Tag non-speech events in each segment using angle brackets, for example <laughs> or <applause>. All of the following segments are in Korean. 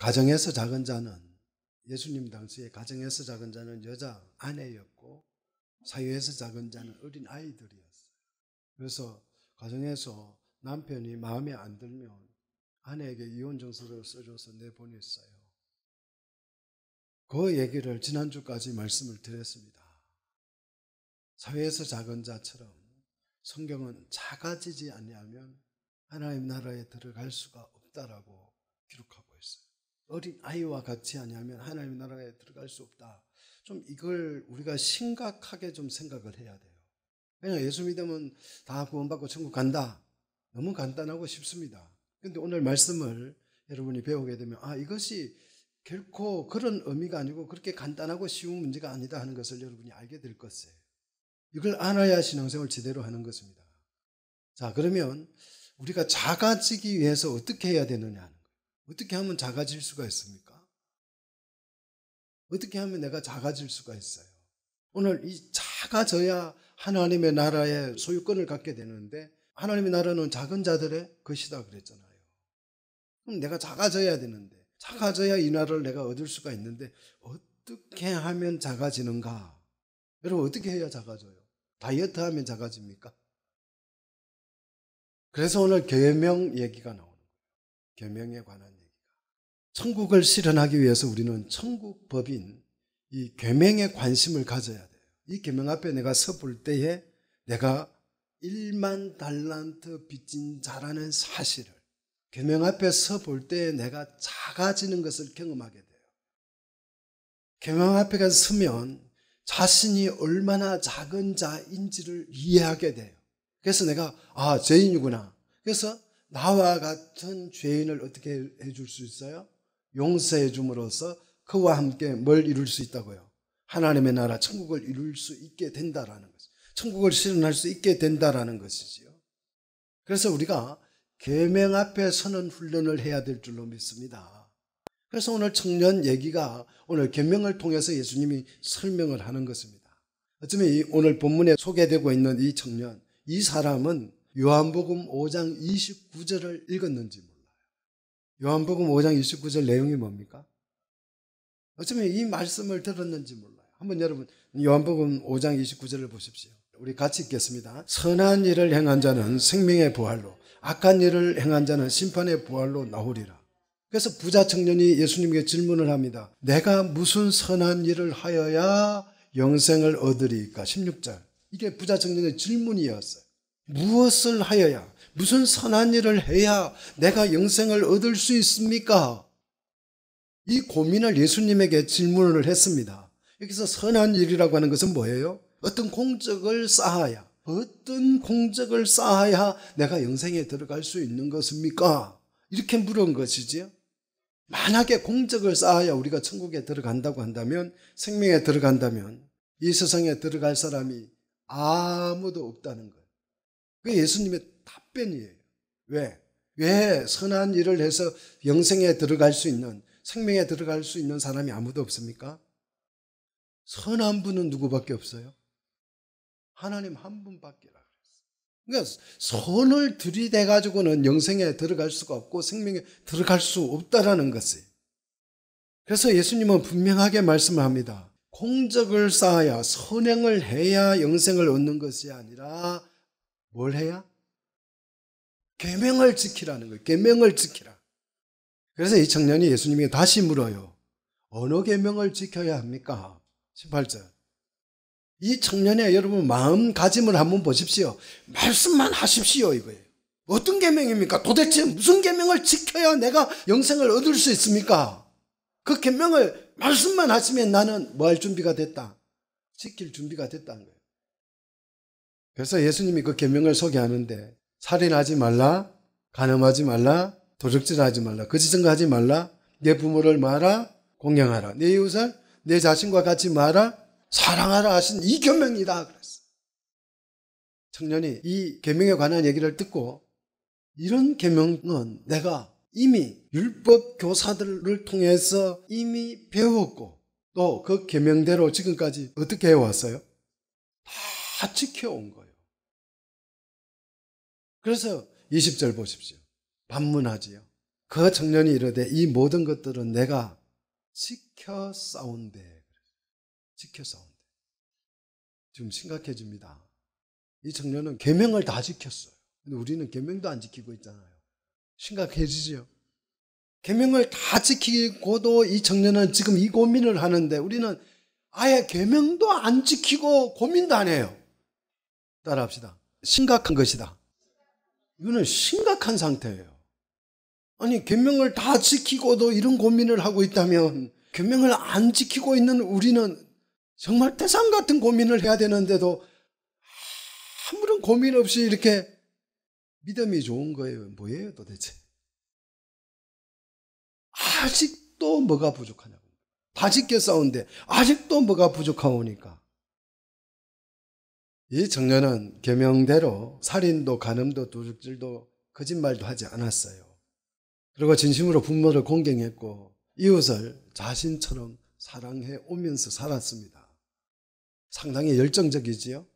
가정에서 작은 자는 예수님 당시에 가정에서 작은 자는 여자 아내였고 사회에서 작은 자는 어린 아이들이었어요. 그래서 가정에서 남편이 마음에 안 들면 아내에게 이혼 정서를 써줘서 내보냈어요. 그 얘기를 지난주까지 말씀을 드렸습니다. 사회에서 작은 자처럼 성경은 작아지지 아니하면 하나님 나라에 들어갈 수가 없다라고 기록하고 어린 아이와 같이 하냐면 하나님 나라에 들어갈 수 없다. 좀 이걸 우리가 심각하게 좀 생각을 해야 돼요. 그냥 예수 믿으면 다 구원받고 천국 간다. 너무 간단하고 쉽습니다. 근데 오늘 말씀을 여러분이 배우게 되면 아 이것이 결코 그런 의미가 아니고 그렇게 간단하고 쉬운 문제가 아니다 하는 것을 여러분이 알게 될 것이에요. 이걸 알아야 신앙생활 제대로 하는 것입니다. 자 그러면 우리가 작아지기 위해서 어떻게 해야 되느냐 어떻게 하면 작아질 수가 있습니까? 어떻게 하면 내가 작아질 수가 있어요? 오늘 이 작아져야 하나님의 나라의 소유권을 갖게 되는데 하나님의 나라는 작은 자들의 것이다 그랬잖아요. 그럼 내가 작아져야 되는데 작아져야 이 나라를 내가 얻을 수가 있는데 어떻게 하면 작아지는가? 여러분 어떻게 해야 작아져요? 다이어트 하면 작아집니까? 그래서 오늘 계명 얘기가 나오는 거예요. 계명에 관한 천국을 실현하기 위해서 우리는 천국 법인 이 계명에 관심을 가져야 돼요. 이 계명 앞에 내가 서 볼 때에 내가 1만 달란트 빚진 자라는 사실을 계명 앞에 서 볼 때에 내가 작아지는 것을 경험하게 돼요. 계명 앞에 서면 자신이 얼마나 작은 자인지를 이해하게 돼요. 그래서 내가 아 죄인이구나. 그래서 나와 같은 죄인을 어떻게 해줄 수 있어요? 용서해 줌으로써 그와 함께 뭘 이룰 수 있다고요? 하나님의 나라 천국을 이룰 수 있게 된다라는 이죠 천국을 실현할 수 있게 된다라는 것이지요. 그래서 우리가 계명 앞에 서는 훈련을 해야 될 줄로 믿습니다. 그래서 오늘 청년 얘기가 오늘 계명을 통해서 예수님이 설명을 하는 것입니다. 어쩌면 오늘 본문에 소개되고 있는 이 청년, 이 사람은 요한복음 5장 29절을 읽었는지 요한복음 5장 29절 내용이 뭡니까? 어쩌면 이 말씀을 들었는지 몰라요. 한번 여러분 요한복음 5장 29절을 보십시오. 우리 같이 읽겠습니다. 선한 일을 행한 자는 생명의 부활로 악한 일을 행한 자는 심판의 부활로 나오리라. 그래서 부자 청년이 예수님께 질문을 합니다. 내가 무슨 선한 일을 하여야 영생을 얻으리까? 16절. 이게 부자 청년의 질문이었어요. 무엇을 하여야 무슨 선한 일을 해야 내가 영생을 얻을 수 있습니까? 이 고민을 예수님에게 질문을 했습니다. 여기서 선한 일이라고 하는 것은 뭐예요? 어떤 공적을 쌓아야, 어떤 공적을 쌓아야 내가 영생에 들어갈 수 있는 것입니까? 이렇게 물은 것이지요. 만약에 공적을 쌓아야 우리가 천국에 들어간다고 한다면, 생명에 들어간다면, 이 세상에 들어갈 사람이 아무도 없다는 거예요. 그 예수님의 답변이에요. 왜? 왜 선한 일을 해서 영생에 들어갈 수 있는 생명에 들어갈 수 있는 사람이 아무도 없습니까? 선한 분은 누구밖에 없어요? 하나님 한 분밖에 라 그러니까 선을 들이대 가지고는 영생에 들어갈 수가 없고 생명에 들어갈 수 없다라는 것이. 그래서 예수님은 분명하게 말씀을 합니다. 공적을 쌓아야 선행을 해야 영생을 얻는 것이 아니라 뭘 해야? 계명을 지키라는 거예요. 계명을 지키라. 그래서 이 청년이 예수님에게 다시 물어요. 어느 계명을 지켜야 합니까? 18절. 이 청년의 여러분 마음가짐을 한번 보십시오. 말씀만 하십시오 이거예요. 어떤 계명입니까? 도대체 무슨 계명을 지켜야 내가 영생을 얻을 수 있습니까? 그 계명을 말씀만 하시면 나는 뭐 할 준비가 됐다. 지킬 준비가 됐다는 거예요. 그래서 예수님이 그 계명을 소개하는데 살인하지 말라, 간음하지 말라, 도둑질하지 말라, 거짓증거하지 말라, 내 부모를 마라, 공경하라, 내 이웃을 내 자신과 같이 마라, 사랑하라 하신 이 경명이다 그랬어. 청년이 이 계명에 관한 얘기를 듣고 이런 계명은 내가 이미 율법 교사들을 통해서 이미 배웠고 또 그 계명대로 지금까지 어떻게 해왔어요? 다 지켜온 거. 그래서 20절 보십시오. 반문하지요. 그 청년이 이르되 이 모든 것들은 내가 지켜 싸운대 지켜 싸운대 지금 심각해집니다. 이 청년은 계명을 다 지켰어요. 근데 우리는 계명도 안 지키고 있잖아요. 심각해지죠. 계명을 다 지키고도 이 청년은 지금 이 고민을 하는데 우리는 아예 계명도 안 지키고 고민도 안 해요. 따라합시다. 심각한 것이다. 이거는 심각한 상태예요. 아니, 계명을 다 지키고도 이런 고민을 하고 있다면 계명을 안 지키고 있는 우리는 정말 태상 같은 고민을 해야 되는데도 아무런 고민 없이 이렇게 믿음이 좋은 거예요. 뭐예요, 도대체? 아직도 뭐가 부족하냐고. 다 지켜 싸운데 아직도 뭐가 부족하오니까. 이 청년은 계명대로 살인도 간음도 도둑질도 거짓말도 하지 않았어요. 그리고 진심으로 부모를 공경했고 이웃을 자신처럼 사랑해 오면서 살았습니다. 상당히 열정적이지요.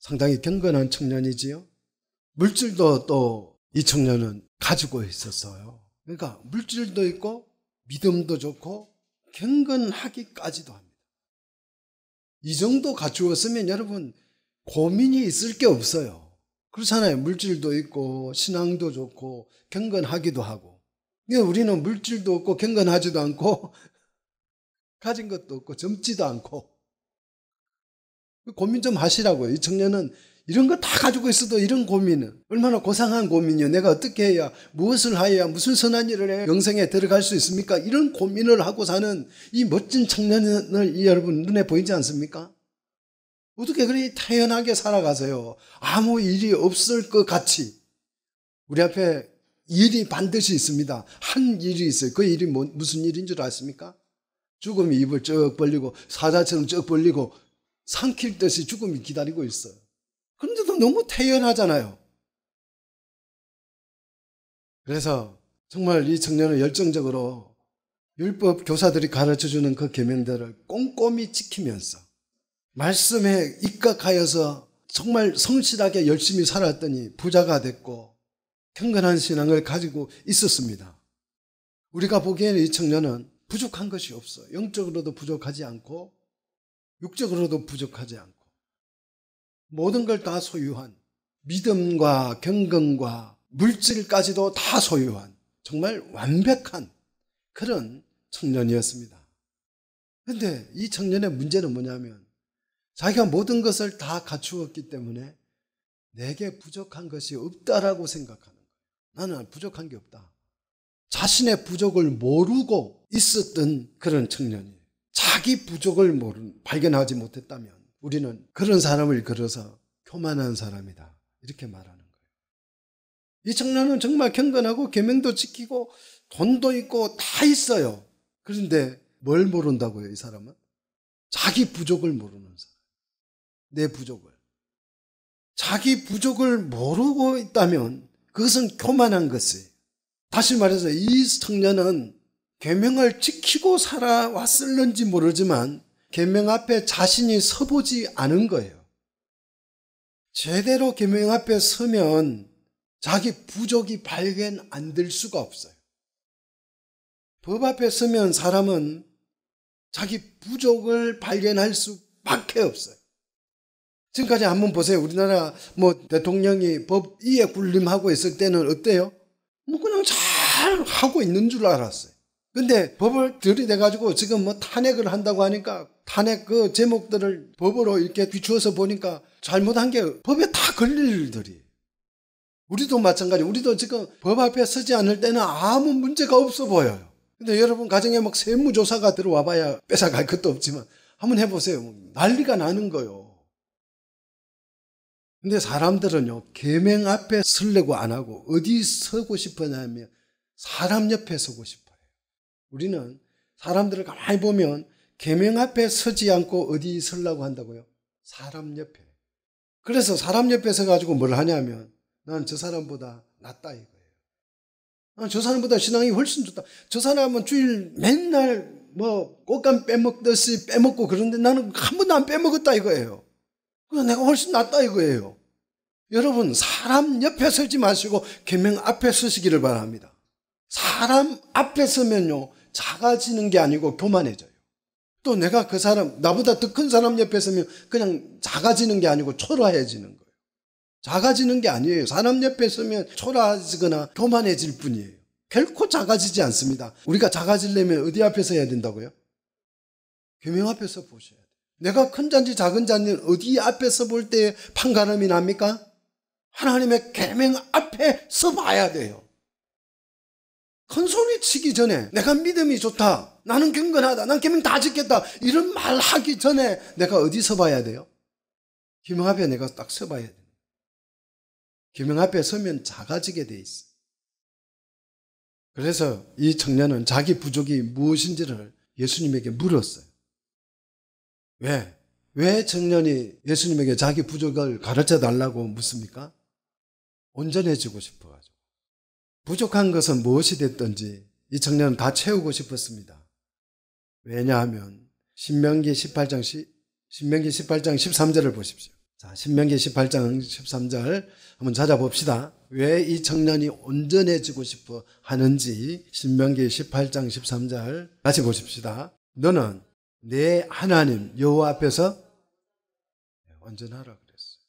상당히 경건한 청년이지요. 물질도 또 이 청년은 가지고 있었어요. 그러니까 물질도 있고 믿음도 좋고 경건하기까지도 합니다. 이 정도 갖추었으면 여러분 고민이 있을 게 없어요. 그렇잖아요. 물질도 있고 신앙도 좋고 경건하기도 하고. 우리는 물질도 없고 경건하지도 않고 <laughs> 가진 것도 없고 젊지도 않고 고민 좀 하시라고요. 이 청년은 이런 거 다 가지고 있어도 이런 고민은 얼마나 고상한 고민이요. 내가 어떻게 해야 무엇을 해야 무슨 선한 일을 해 영생에 들어갈 수 있습니까? 이런 고민을 하고 사는 이 멋진 청년을 여러분 눈에 보이지 않습니까? 어떻게 그리 태연하게 살아가세요? 아무 일이 없을 것 같이. 우리 앞에 일이 반드시 있습니다. 한 일이 있어요. 그 일이 뭐, 무슨 일인 줄 아십니까? 죽음이 입을 쩍 벌리고 사자처럼 쩍 벌리고 삼킬 듯이 죽음이 기다리고 있어요. 그런데도 너무 태연하잖아요. 그래서 정말 이 청년은 열정적으로 율법 교사들이 가르쳐주는 그 계명들을 꼼꼼히 지키면서 말씀에 입각하여서 정말 성실하게 열심히 살았더니 부자가 됐고 경건한 신앙을 가지고 있었습니다. 우리가 보기에는 이 청년은 부족한 것이 없어. 영적으로도 부족하지 않고 육적으로도 부족하지 않고 모든 걸 다 소유한 믿음과 경건과 물질까지도 다 소유한 정말 완벽한 그런 청년이었습니다. 그런데 이 청년의 문제는 뭐냐면 자기가 모든 것을 다 갖추었기 때문에 내게 부족한 것이 없다라고 생각하는 거예요. 나는 부족한 게 없다. 자신의 부족을 모르고 있었던 그런 청년이 자기 부족을 모르, 발견하지 못했다면 우리는 그런 사람을 걸어서 교만한 사람이다. 이렇게 말하는 거예요. 이 청년은 정말 경건하고 계명도 지키고 돈도 있고 다 있어요. 그런데 뭘 모른다고요, 이 사람은? 자기 부족을 모르는 사람. 내 부족을. 자기 부족을 모르고 있다면 그것은 교만한 것이에요. 다시 말해서 이 청년은 계명을 지키고 살아왔을는지 모르지만 계명 앞에 자신이 서보지 않은 거예요. 제대로 계명 앞에 서면 자기 부족이 발견 안 될 수가 없어요. 법 앞에 서면 사람은 자기 부족을 발견할 수밖에 없어요. 지금까지 한번 보세요. 우리나라 뭐 대통령이 법위에 군림하고 있을 때는 어때요? 뭐 그냥 잘 하고 있는 줄 알았어요. 근데 법을 들이대가지고 지금 뭐 탄핵을 한다고 하니까 탄핵 그 제목들을 법으로 이렇게 비추어서 보니까 잘못한 게 법에 다 걸릴 일들이. 우리도 마찬가지. 우리도 지금 법 앞에 서지 않을 때는 아무 문제가 없어 보여요. 근데 여러분 가정에 막 세무조사가 들어와 봐야 뺏어갈 것도 없지만 한번 해보세요. 난리가 나는 거요. 예 근데 사람들은요, 계명 앞에 설레고 안 하고 어디 서고 싶으냐면 사람 옆에 서고 싶어요. 우리는 사람들을 가만히 보면 계명 앞에 서지 않고 어디 설라고 한다고요? 사람 옆에. 그래서 사람 옆에 서가지고 뭘 하냐면 난 저 사람보다 낫다 이거예요. 난 저 사람보다 신앙이 훨씬 좋다. 저 사람은 주일 맨날 뭐 꽃감 빼먹듯이 빼먹고 그런데 나는 한 번도 안 빼먹었다 이거예요. 내가 훨씬 낫다 이거예요. 여러분 사람 옆에 서지 마시고 계명 앞에 서시기를 바랍니다. 사람 앞에 서면요 작아지는 게 아니고 교만해져요. 또 내가 그 사람 나보다 더 큰 사람 옆에 서면 그냥 작아지는 게 아니고 초라해지는 거예요. 작아지는 게 아니에요. 사람 옆에 서면 초라해지거나 교만해질 뿐이에요. 결코 작아지지 않습니다. 우리가 작아지려면 어디 앞에서 해야 된다고요? 계명 앞에서 보셔야 내가 큰 잔지 작은 잔지 어디 앞에서 볼 때 판가름이 납니까? 하나님의 계명 앞에 서 봐야 돼요. 큰 소리 치기 전에 내가 믿음이 좋다. 나는 경건하다. 난 계명 다 지켰다. 이런 말 하기 전에 내가 어디서 봐야 돼요? 기명 앞에 내가 딱 서봐야 돼요. 기명 앞에 서면 작아지게 돼 있어. 그래서 이 청년은 자기 부족이 무엇인지를 예수님에게 물었어요. 왜? 왜 청년이 예수님에게 자기 부족을 가르쳐 달라고 묻습니까? 온전해지고 싶어가지고. 부족한 것은 무엇이 됐든지 이 청년은 다 채우고 싶었습니다. 왜냐하면 신명기 18장 신명기 18장 13절을 보십시오. 자, 신명기 18장 13절 한번 찾아봅시다. 왜 이 청년이 온전해지고 싶어 하는지 신명기 18장 13절 같이 보십시다. 너는 내 하나님 여호와 앞에서 완전하라 그랬어요.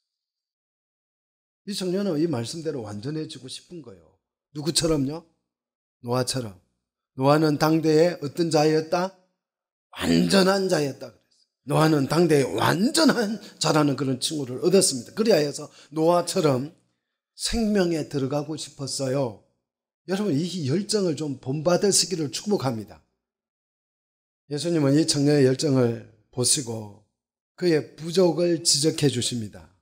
이 청년은 이 말씀대로 완전해지고 싶은 거예요. 누구처럼요? 노아처럼. 노아는 당대의 어떤 자였다? 완전한 자였다 그랬어요. 노아는 당대의 완전한 자라는 그런 칭호를 얻었습니다. 그래야 해서 노아처럼 생명에 들어가고 싶었어요. 여러분 이 열정을 좀 본받으시기를 축복합니다. 예수님은 이 청년의 열정을 보시고 그의 부족을 지적해 주십니다.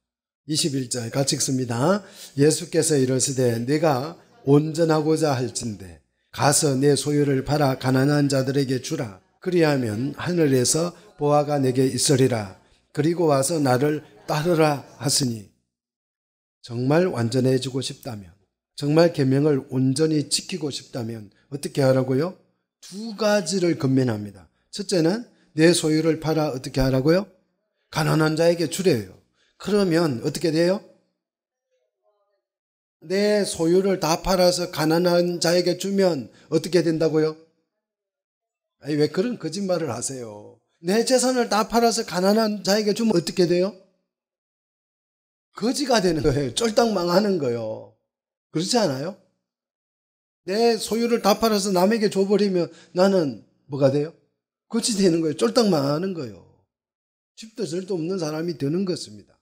21절 같이 읽습니다. 예수께서 이러시되 내가 온전하고자 할진대 가서 내 소유를 팔아 가난한 자들에게 주라. 그리하면 하늘에서 보아가 내게 있으리라. 그리고 와서 나를 따르라 하시니 정말 완전해지고 싶다면 정말 계명을 온전히 지키고 싶다면 어떻게 하라고요? 두 가지를 건면합니다. 첫째는 내 소유를 팔아 어떻게 하라고요? 가난한 자에게 주래요. 그러면 어떻게 돼요? 내 소유를 다 팔아서 가난한 자에게 주면 어떻게 된다고요? 아니, 왜 그런 거짓말을 하세요? 내 재산을 다 팔아서 가난한 자에게 주면 어떻게 돼요? 거지가 되는 거예요. 쫄딱 망하는 거예요. 그렇지 않아요? 내 소유를 다 팔아서 남에게 줘버리면 나는 뭐가 돼요? 그치 되는 거예요. 쫄딱 망하는 거예요. 집도 절도 없는 사람이 되는 것입니다.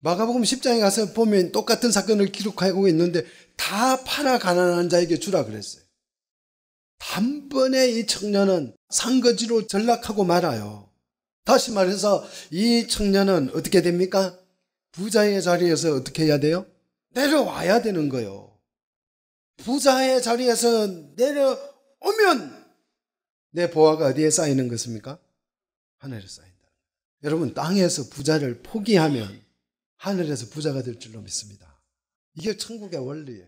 마가복음 10장에 가서 보면 똑같은 사건을 기록하고 있는데 다 팔아 가난한 자에게 주라 그랬어요. 단번에 이 청년은 상거지로 전락하고 말아요. 다시 말해서 이 청년은 어떻게 됩니까? 부자의 자리에서 어떻게 해야 돼요? 내려와야 되는 거예요. 부자의 자리에서 내려오면 내 보화가 어디에 쌓이는 것입니까? 하늘에 쌓인다. 여러분, 땅에서 부자를 포기하면 하늘에서 부자가 될 줄로 믿습니다. 이게 천국의 원리예요.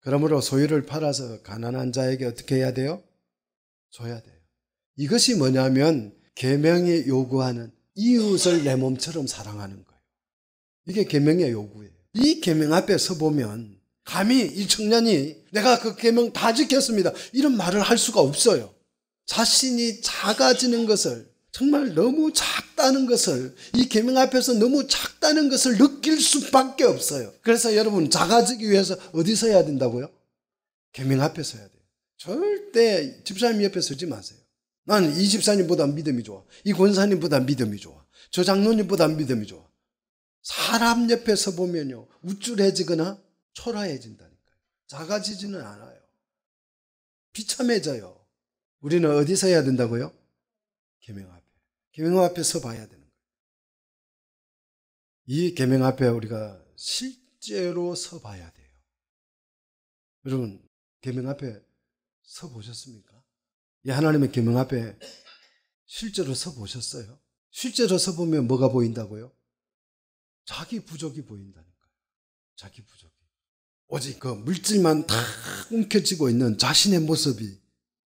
그러므로 소유를 팔아서 가난한 자에게 어떻게 해야 돼요? 줘야 돼요. 이것이 뭐냐면 계명이 요구하는 이웃을 내 몸처럼 사랑하는 거예요. 이게 계명의 요구예요. 이 계명 앞에 서 보면 감히 이 청년이 내가 그 계명 다 지켰습니다. 이런 말을 할 수가 없어요. 자신이 작아지는 것을 정말 너무 작다는 것을 이 계명 앞에서 너무 작다는 것을 느낄 수밖에 없어요. 그래서 여러분 작아지기 위해서 어디서 해야 된다고요? 계명 앞에서 해야 돼요. 절대 집사님 옆에 서지 마세요. 나는 이 집사님보다 믿음이 좋아. 이 권사님보다 믿음이 좋아. 저 장로님보다 믿음이 좋아. 사람 옆에서 보면요 우쭐해지거나 초라해진다니까요. 작아지지는 않아요. 비참해져요. 우리는 어디서 해야 된다고요? 계명 앞에. 계명 앞에 서 봐야 되는 거예요. 이 계명 앞에 우리가 실제로 서 봐야 돼요. 여러분, 계명 앞에 서 보셨습니까? 이 하나님의 계명 앞에 실제로 서 보셨어요? 실제로 서 보면 뭐가 보인다고요? 자기 부족이 보인다니까요. 자기 부족이. 오직 그 물질만 다 움켜쥐고 있는 자신의 모습이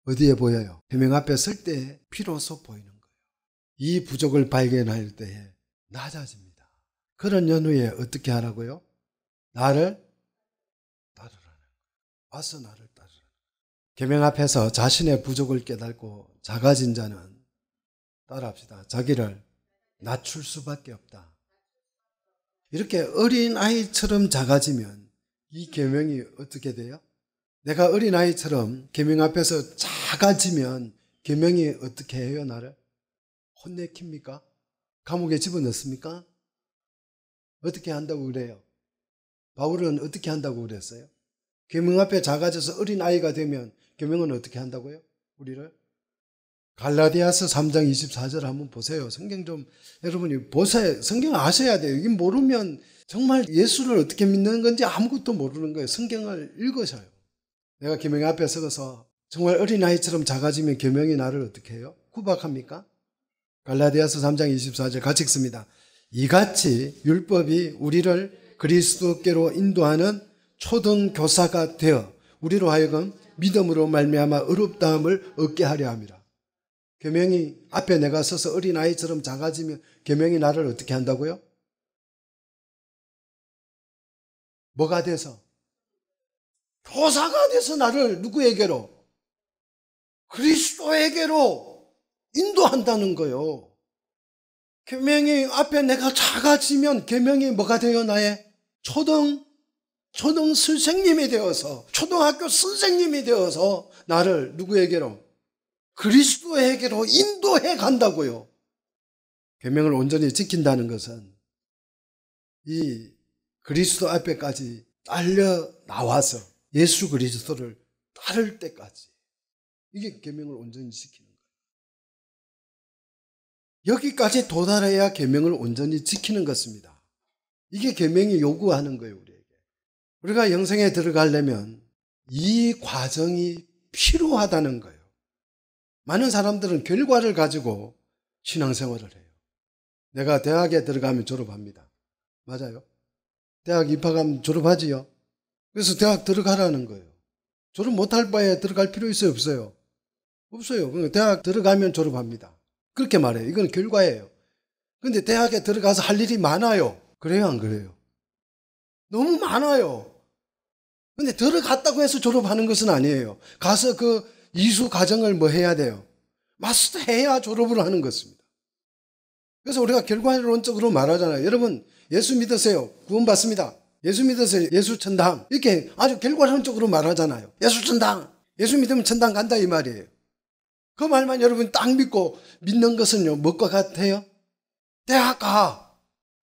어디에 보여요? 해명 앞에 설때 비로소 보이는 거예요. 이 부족을 발견할 때에 낮아집니다. 그런 연후에 어떻게 하라고요? 나를 따르라는 와서 나를 따르라. 계명 앞에서 자신의 부족을 깨닫고 작아진 자는 따라합시다. 자기를 낮출 수밖에 없다. 이렇게 어린 아이처럼 작아지면 이 계명이 어떻게 돼요? 내가 어린 아이처럼 계명 앞에서 작 작아지면 계명이 어떻게 해요 나를? 혼내킵니까? 감옥에 집어넣습니까? 어떻게 한다고 그래요? 바울은 어떻게 한다고 그랬어요? 계명 앞에 작아져서 어린 아이가 되면 계명은 어떻게 한다고요? 우리를 갈라디아서 3장 24절 한번 보세요. 성경 좀 여러분이 보세요. 성경 아셔야 돼요. 이게 모르면 정말 예수를 어떻게 믿는 건지 아무것도 모르는 거예요. 성경을 읽으셔요. 내가 계명 앞에 서서 정말 어린아이처럼 작아지면 계명이 나를 어떻게 해요? 구박합니까? 갈라디아서 3장 24절 같이 읽습니다. 이같이 율법이 우리를 그리스도께로 인도하는 초등 교사가 되어 우리로 하여금 믿음으로 말미암아 의롭다함을 얻게 하려 함이라. 계명이 앞에 내가 서서 어린 아이처럼 작아지면 계명이 나를 어떻게 한다고요? 뭐가 돼서 교사가 돼서 나를 누구에게로 그리스도에게로 인도한다는 거요. 계명이 앞에 내가 작아지면 계명이 뭐가 되어 나의 초등 초등 선생님이 되어서 초등학교 선생님이 되어서 나를 누구에게로 그리스도에게로 인도해 간다고요. 계명을 온전히 지킨다는 것은 이 그리스도 앞에까지 딸려 나와서 예수 그리스도를 따를 때까지 이게 계명을 온전히 지키는 거예요. 여기까지 도달해야 계명을 온전히 지키는 것입니다. 이게 계명이 요구하는 거예요, 우리에게. 우리가 영생에 들어가려면 이 과정이 필요하다는 거예요. 많은 사람들은 결과를 가지고 신앙생활을 해요. 내가 대학에 들어가면 졸업합니다. 맞아요? 대학 입학하면 졸업하지요? 그래서 대학 들어가라는 거예요. 졸업 못할 바에 들어갈 필요 있어요, 없어요? 없어요. 그러니까 대학 들어가면 졸업합니다. 그렇게 말해요. 이건 결과예요. 근데 대학에 들어가서 할 일이 많아요. 그래요, 안 그래요? 너무 많아요. 근데 들어갔다고 해서 졸업하는 것은 아니에요. 가서 그 이수 과정을 뭐 해야 돼요? 마스터 해야 졸업을 하는 것입니다. 그래서 우리가 결과론적으로 말하잖아요. 여러분, 예수 믿으세요. 구원받습니다. 예수 믿으세요. 예수 천당. 이렇게 아주 결과론적으로 말하잖아요. 예수 천당. 예수 믿으면 천당 간다 이 말이에요. 그 말만 여러분 딱 믿고 믿는 것은요, 뭐과 같아요? 대학 가!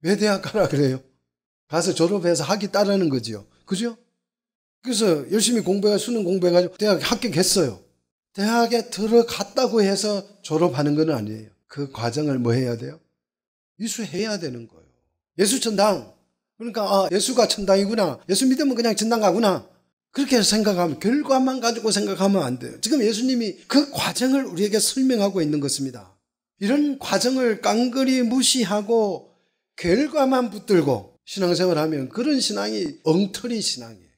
왜 대학 가라 그래요? 가서 졸업해서 학위 따라는 거지요. 그죠? 그래서 열심히 공부해 수능 공부해가지고 대학 합격했어요. 대학에 들어갔다고 해서 졸업하는 건 아니에요. 그 과정을 뭐 해야 돼요? 이수해야 되는 거예요. 예수 천당. 그러니까 아, 예수가 천당이구나. 예수 믿으면 그냥 천당 가구나. 그렇게 생각하면 결과만 가지고 생각하면 안 돼요. 지금 예수님이 그 과정을 우리에게 설명하고 있는 것입니다. 이런 과정을 깡그리 무시하고 결과만 붙들고 신앙생활하면 그런 신앙이 엉터리 신앙이에요.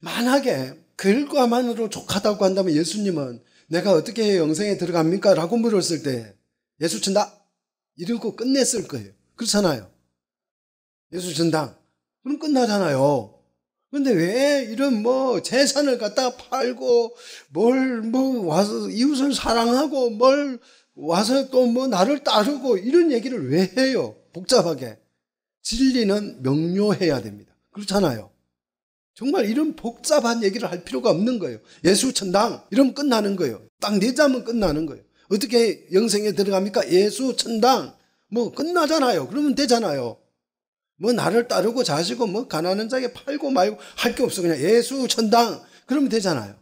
만약에 결과만으로 족하다고 한다면 예수님은 내가 어떻게 영생에 들어갑니까? 라고 물었을 때 예수 친다 이러고 끝냈을 거예요. 그렇잖아요. 예수 친다 그럼 끝나잖아요. 근데 왜 이런 뭐 재산을 갖다가 팔고 뭘 뭐 와서 이웃을 사랑하고 뭘 와서 또 뭐 나를 따르고 이런 얘기를 왜 해요? 복잡하게. 진리는 명료해야 됩니다. 그렇잖아요. 정말 이런 복잡한 얘기를 할 필요가 없는 거예요. 예수 천당 이러면 끝나는 거예요. 딱 내자면 끝나는 거예요. 어떻게 영생에 들어갑니까? 예수 천당 뭐 끝나잖아요. 그러면 되잖아요. 뭐 나를 따르고 자시고 뭐 가난한 자에게 팔고 말고 할 게 없어. 그냥 예수 천당 그러면 되잖아요.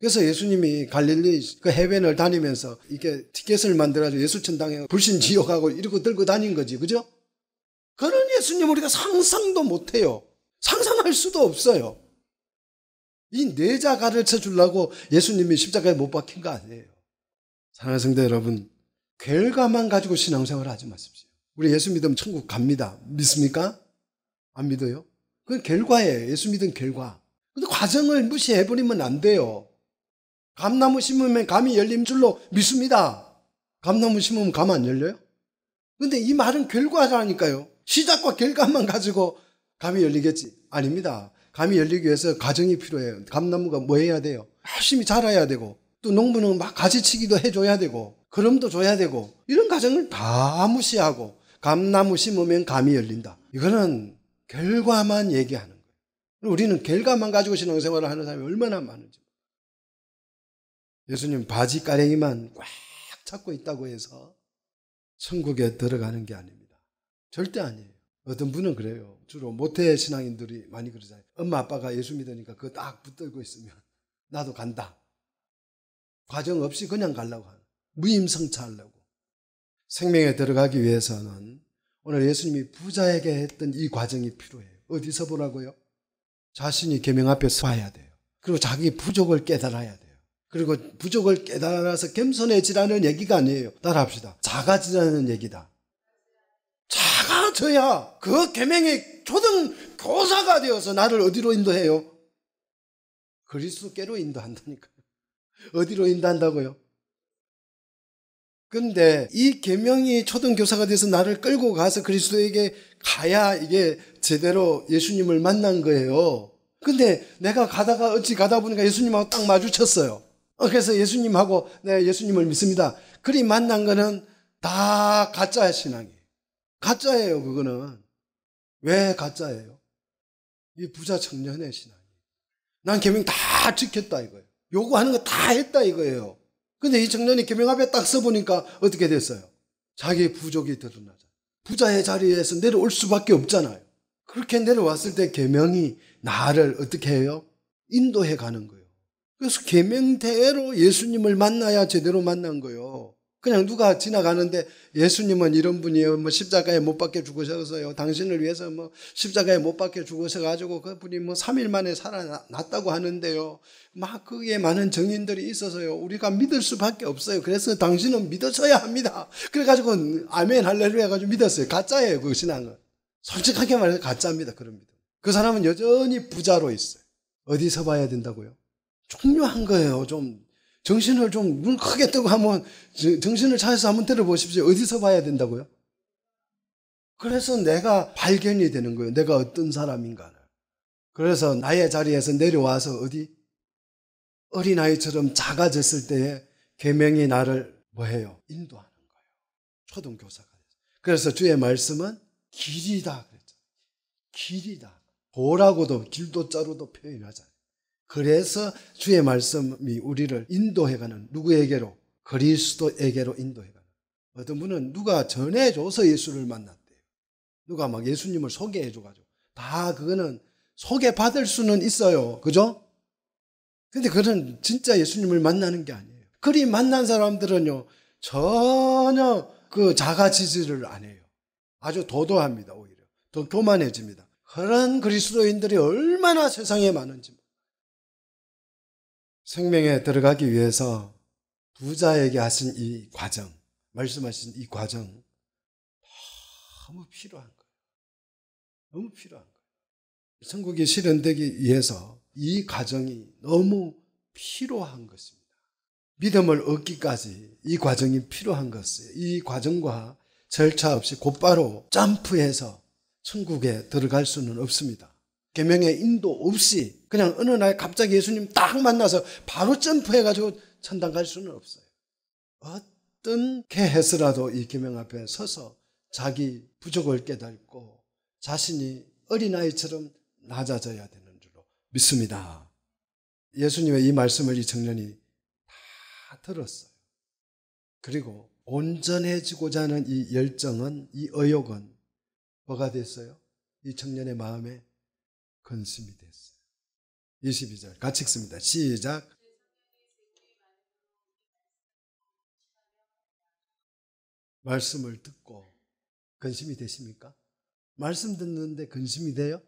그래서 예수님이 갈릴리 그 해변을 다니면서 이게 티켓을 만들어서 예수 천당에 불신 지옥하고 이러고 들고 다닌 거지. 그죠? 그런 예수님 우리가 상상도 못 해요. 상상할 수도 없어요. 이 내자 가르쳐 주려고 예수님이 십자가에 못 박힌 거 아니에요. 사랑하는 성도 여러분, 결과만 가지고 신앙생활 하지 마십시오. 우리 예수 믿으면 천국 갑니다. 믿습니까? 안 믿어요? 그건 결과예요. 예수 믿은 결과. 근데 과정을 무시해버리면 안 돼요. 감나무 심으면 감이 열린 줄로 믿습니다. 감나무 심으면 감 안 열려요? 근데 이 말은 결과라니까요. 시작과 결과만 가지고 감이 열리겠지. 아닙니다. 감이 열리기 위해서 과정이 필요해요. 감나무가 뭐 해야 돼요? 열심히 자라야 되고, 또 농부는 막 가지치기도 해줘야 되고, 그럼도 줘야 되고, 이런 과정을 다 무시하고, 감나무 심으면 감이 열린다. 이거는 결과만 얘기하는 거예요. 우리는 결과만 가지고 신앙생활을 하는 사람이 얼마나 많은지. 예수님 바지 가랭이만 꽉잡고 있다고 해서 천국에 들어가는 게 아닙니다. 절대 아니에요. 어떤 분은 그래요. 주로 모태 신앙인들이 많이 그러잖아요. 엄마 아빠가 예수 믿으니까 그거 딱 붙들고 있으면 나도 간다. 과정 없이 그냥 가려고 하는. 무임승차하려고. 생명에 들어가기 위해서는 오늘 예수님이 부자에게 했던 이 과정이 필요해요. 어디서 보라고요? 자신이 계명 앞에서 야 돼요. 그리고 자기 부족을 깨달아야 돼요. 그리고 부족을 깨달아서 겸손해지라는 얘기가 아니에요. 따라합시다. 작아지라는 얘기다. 작아져야 그 계명의 초등 교사가 되어서 나를 어디로 인도해요? 그리스도께로 인도한다니까요. 어디로 인도한다고요? 근데 이 계명이 초등 교사가 돼서 나를 끌고 가서 그리스도에게 가야 이게 제대로 예수님을 만난 거예요. 근데 내가 가다가 어찌 가다 보니까 예수님하고 딱 마주쳤어요. 어, 그래서 예수님하고 네 예수님을 믿습니다. 그리 만난 거는 다 가짜 신앙이에요. 가짜예요 그거는. 왜 가짜예요? 이 부자 청년의 신앙. 난 계명 다 지켰다 이거예요. 요구하는 거 다 했다 이거예요. 근데 이 청년이 계명앞에딱 서보니까 어떻게 됐어요? 자기 부족이 드러나자. 부자의 자리에서 내려올 수밖에 없잖아요. 그렇게 내려왔을 때 계명이 나를 어떻게 해요? 인도해 가는 거예요. 그래서 계명대로 예수님을 만나야 제대로 만난 거예요. 그냥 누가 지나가는데 예수님은 이런 분이에요. 뭐 십자가에 못 박혀 죽으셔서요. 당신을 위해서 뭐 십자가에 못 박혀 죽으셔 가지고 그분이 뭐 3일 만에 살아났다고 하는데요. 막 그게 많은 정인들이 있어서요. 우리가 믿을 수밖에 없어요. 그래서 당신은 믿어줘야 합니다. 그래 가지고 아멘 할렐루야 가지고 믿었어요. 가짜예요. 그 신앙은. 솔직하게 말해서 가짜입니다. 그런 믿음. 그 사람은 여전히 부자로 있어요. 어디서 봐야 된다고요? 중요한 거예요. 좀 정신을 좀눈 크게 뜨고 한번 정신을 차려서 한번 들어보십시오. 어디서 봐야 된다고요? 그래서 내가 발견이 되는 거예요. 내가 어떤 사람인가를. 그래서 나의 자리에서 내려와서 어디 어린아이처럼 작아졌을 때에 계명이 나를 뭐해요? 인도하는 거예요. 초등교사가 그래서 주의 말씀은 길이다 그랬죠. 길이다. 보라고도 길도 자로도 표현하잖아요. 그래서 주의 말씀이 우리를 인도해가는 누구에게로? 그리스도에게로 인도해가는. 어떤 분은 누가 전해줘서 예수를 만났대요. 누가 막 예수님을 소개해줘가지고. 다 그거는 소개받을 수는 있어요. 그죠? 근데 그는 진짜 예수님을 만나는 게 아니에요. 그리 만난 사람들은요, 전혀 그 자가 지지를 안 해요. 아주 도도합니다, 오히려. 더 교만해집니다. 그런 그리스도인들이 얼마나 세상에 많은지 생명에 들어가기 위해서 부자에게 하신 이 과정, 말씀하신 이 과정, 너무 필요한 거예요. 너무 필요한 거예요. 천국이 실현되기 위해서 이 과정이 너무 필요한 것입니다. 믿음을 얻기까지 이 과정이 필요한 것이에요. 이 과정과 절차 없이 곧바로 점프해서 천국에 들어갈 수는 없습니다. 개명의 인도 없이 그냥 어느 날 갑자기 예수님 딱 만나서 바로 점프해가지고 천당 갈 수는 없어요. 어떤 개해서라도 이 계명 앞에 서서 자기 부족을 깨닫고 자신이 어린아이처럼 낮아져야 되는 줄로 믿습니다. 예수님의 이 말씀을 이 청년이 다 들었어요. 그리고 온전해지고자 하는 이 열정은 이 의욕은 뭐가 됐어요? 이 청년의 마음에 근심이 됐어요. 22절 같이 읽습니다. 시작. 말씀을 듣고 근심이 되십니까? 말씀 듣는데 근심이 돼요?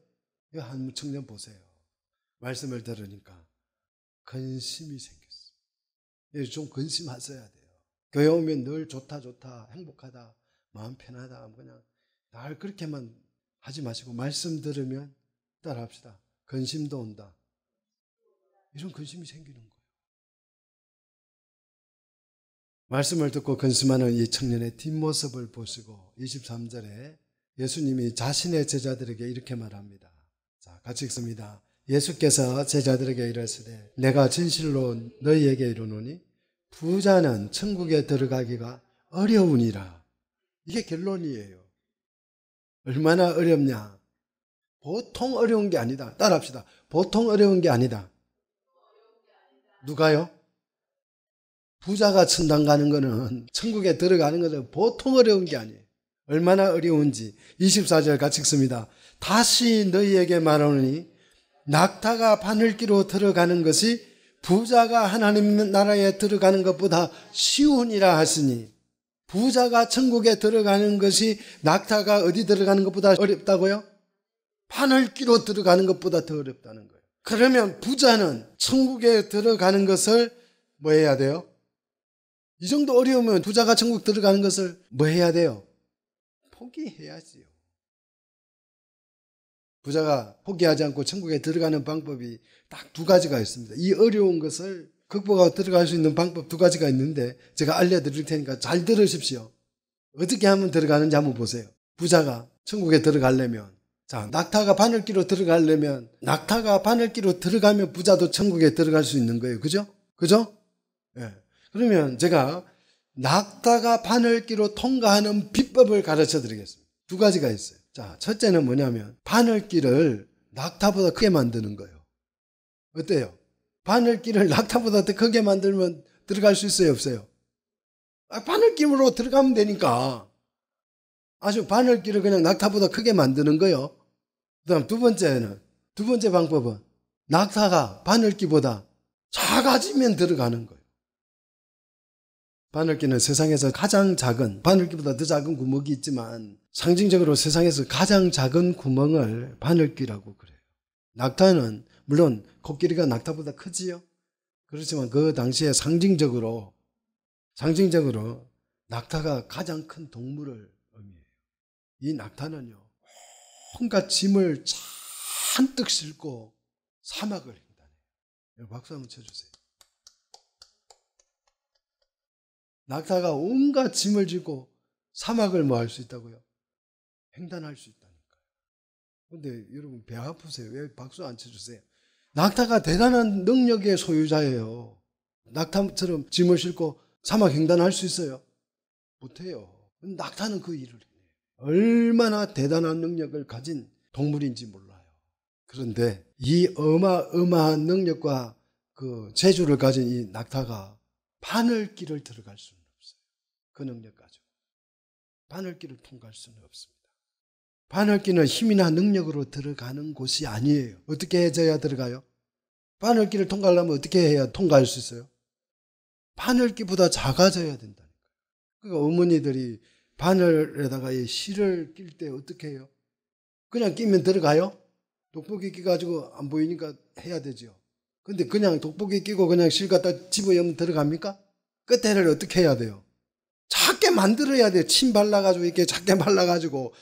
이한 청년 보세요. 말씀을 들으니까 근심이 생겼어요. 예, 좀 근심하셔야 돼요. 교회 오면 늘 좋다 좋다 행복하다 마음 편하다 뭐 그냥 날 그렇게만 하지 마시고 말씀 들으면 따라 합시다. 근심도 온다. 이런 근심이 생기는 거예요. 말씀을 듣고 근심하는 이 청년의 뒷모습을 보시고 23절에 예수님이 자신의 제자들에게 이렇게 말합니다. 자, 같이 읽습니다. 예수께서 제자들에게 이르시되 내가 진실로 너희에게 이르노니 부자는 천국에 들어가기가 어려우니라. 이게 결론이에요. 얼마나 어렵냐? 보통 어려운 게 아니다. 따라합시다. 보통 어려운 게 아니다. 누가요? 부자가 천당 가는 거는 천국에 들어가는 것은 보통 어려운 게 아니에요. 얼마나 어려운지 24절 같이 읽습니다. 다시 너희에게 말하노니 낙타가 바늘기로 들어가는 것이 부자가 하나님 나라에 들어가는 것보다 쉬운이라 하시니 부자가 천국에 들어가는 것이 낙타가 어디 들어가는 것보다 어렵다고요? 바늘끼로 들어가는 것보다 더 어렵다는 거예요. 그러면 부자는 천국에 들어가는 것을 뭐 해야 돼요? 이 정도 어려우면 부자가 천국 들어가는 것을 뭐 해야 돼요? 포기해야지요. 부자가 포기하지 않고 천국에 들어가는 방법이 딱 두 가지가 있습니다. 이 어려운 것을 극복하고 들어갈 수 있는 방법 두 가지가 있는데 제가 알려드릴 테니까 잘 들으십시오. 어떻게 하면 들어가는지 한번 보세요. 부자가 천국에 들어가려면 자, 낙타가 바늘기로 들어가려면, 낙타가 바늘기로 들어가면 부자도 천국에 들어갈 수 있는 거예요. 그죠? 그죠? 예. 그러면 제가 낙타가 바늘기로 통과하는 비법을 가르쳐 드리겠습니다. 두 가지가 있어요. 자, 첫째는 뭐냐면, 바늘기를 낙타보다 크게 만드는 거예요. 어때요? 바늘길을 낙타보다 더 크게 만들면 들어갈 수 있어요, 없어요? 아, 바늘길으로 들어가면 되니까. 아주 바늘길을 그냥 낙타보다 크게 만드는 거요. 그다음 두 번째는 두 번째 방법은 낙타가 바늘기보다 작아지면 들어가는 거예요. 바늘기는 세상에서 가장 작은 바늘기보다 더 작은 구멍이 있지만 상징적으로 세상에서 가장 작은 구멍을 바늘기라고 그래요. 낙타는 물론 코끼리가 낙타보다 크지요. 그렇지만 그 당시에 상징적으로 상징적으로 낙타가 가장 큰 동물을 의미해요. 이 낙타는요. 온갖 짐을 잔뜩 싣고 사막을 횡단해요. 예, 박수 한번 쳐주세요. 낙타가 온갖 짐을 지고 사막을 뭐 할 수 있다고요? 횡단할 수 있다니까요. 근데 여러분 배 아프세요? 왜 예, 박수 안 쳐주세요? 낙타가 대단한 능력의 소유자예요. 낙타처럼 짐을 싣고 사막 횡단할 수 있어요? 못해요. 낙타는 그 일을 얼마나 대단한 능력을 가진 동물인지 몰라요. 그런데 이 어마어마한 능력과 그 재주를 가진 이 낙타가 바늘길을 들어갈 수는 없어요. 그 능력 가지고. 바늘길을 통과할 수는 없습니다. 바늘길은 힘이나 능력으로 들어가는 곳이 아니에요. 어떻게 해줘야 들어가요? 바늘길을 통과하려면 어떻게 해야 통과할 수 있어요? 바늘길보다 작아져야 된다니까요. 그러니까 어머니들이 바늘에다가 이 실을 낄 때 어떻게 해요? 그냥 끼면 들어가요? 돋보기 끼가지고 안 보이니까 해야 되죠. 근데 그냥 돋보기 끼고 그냥 실 갖다 집어여면 들어갑니까? 끝에를 어떻게 해야 돼요? 작게 만들어야 돼요. 침 발라가지고 이렇게 작게 발라가지고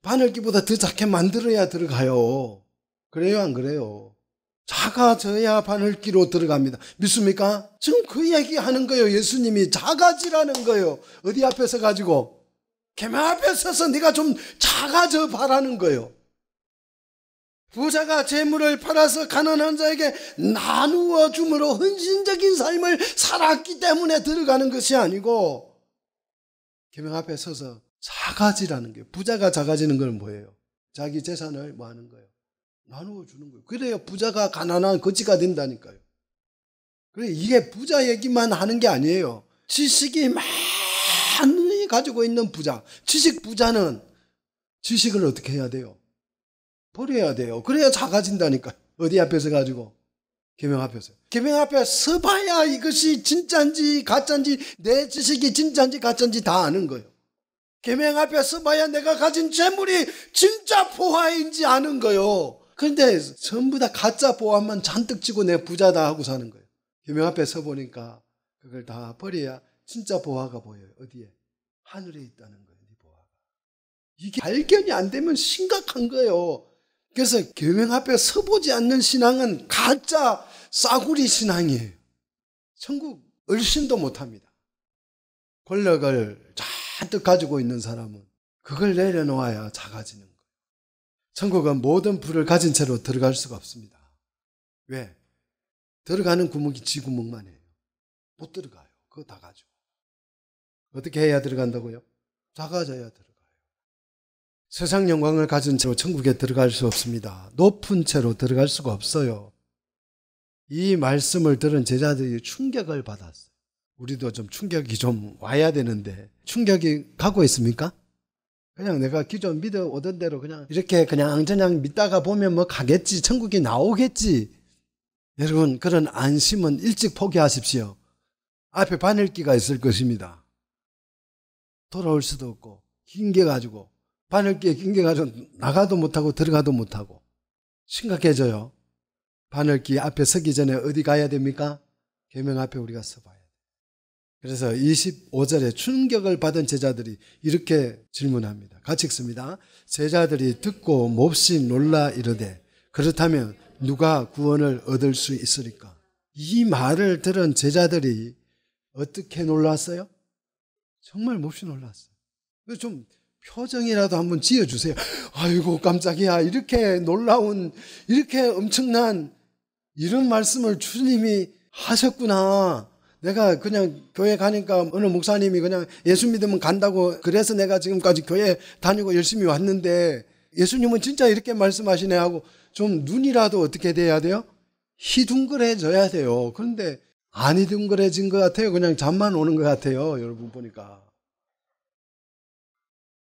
바늘기보다 더 작게 만들어야 들어가요. 그래요, 안 그래요? 작아져야 바늘기로 들어갑니다. 믿습니까? 지금 그 얘기 하는 거예요. 예수님이 작아지라는 거예요. 어디 앞에서 가지고? 개마 앞에 서서 네가 좀 작아져 바라는 거예요. 부자가 재물을 팔아서 가난한 자에게 나누어 줌으로 헌신적인 삶을 살았기 때문에 들어가는 것이 아니고 개명 앞에 서서 작아지라는 게 부자가 작아지는 건 뭐예요? 자기 재산을 뭐 하는 거예요? 나누어 주는 거예요. 그래야 부자가 가난한 거지가 된다니까요. 그래 이게 부자 얘기만 하는 게 아니에요. 지식이 많은 가지고 있는 부자, 지식 부자는 지식을 어떻게 해야 돼요? 버려야 돼요. 그래야 작아진다니까. 어디 앞에서 가지고? 개명 앞에서. 개명 앞에 서봐야 이것이 진짠지 가짠지 내 지식이 진짠지 가짠지 다 아는 거예요. 개명 앞에 서봐야 내가 가진 재물이 진짜 보화인지 아는 거예요. 그런데 전부 다 가짜 보안만 잔뜩 치고 내 부자다 하고 사는 거예요. 개명 앞에 서보니까 그걸 다 버려야 진짜 보화가 보여요. 어디에? 하늘에 있다는 거예요, 니보아가. 이게 발견이 안 되면 심각한 거예요. 그래서 계명 앞에 서보지 않는 신앙은 가짜 싸구리 신앙이에요. 천국 얼씬도 못합니다. 권력을 잔뜩 가지고 있는 사람은 그걸 내려놓아야 작아지는 거예요. 천국은 모든 불을 가진 채로 들어갈 수가 없습니다. 왜? 들어가는 구멍이 지구멍만 해요. 못 들어가요. 그거 다 가지고. 어떻게 해야 들어간다고요? 작아져야 들어가요. 세상 영광을 가진 채로 천국에 들어갈 수 없습니다. 높은 채로 들어갈 수가 없어요. 이 말씀을 들은 제자들이 충격을 받았어요. 우리도 좀 충격이 좀 와야 되는데 충격이 가고 있습니까? 그냥 내가 기존 믿어 오던 대로 그냥 이렇게 그냥 저냥 믿다가 보면 뭐 가겠지 천국이 나오겠지 여러분 그런 안심은 일찍 포기하십시오. 앞에 바늘기가 있을 것입니다. 돌아올 수도 없고 낑겨 가지고 바늘기에 낑겨 가지고 나가도 못하고 들어가도 못하고 심각해져요. 바늘기 앞에 서기 전에 어디 가야 됩니까? 계명 앞에 우리가 서봐야 돼. 그래서 25절에 충격을 받은 제자들이 이렇게 질문합니다. 같이 읽습니다. 제자들이 듣고 몹시 놀라 이르되 그렇다면 누가 구원을 얻을 수 있으리까? 이 말을 들은 제자들이 어떻게 놀랐어요? 정말 몹시 놀랐어요. 좀 표정이라도 한번 지어주세요. 아이고, 깜짝이야. 이렇게 놀라운, 이렇게 엄청난 이런 말씀을 주님이 하셨구나. 내가 그냥 교회 가니까 어느 목사님이 그냥 예수 믿으면 간다고 그래서 내가 지금까지 교회 다니고 열심히 왔는데 예수님은 진짜 이렇게 말씀하시네 하고 좀 눈이라도 어떻게 돼야 돼요? 희둥그레져야 돼요. 그런데 아니둥그레진 것 같아요. 그냥 잠만 오는 것 같아요. 여러분 보니까.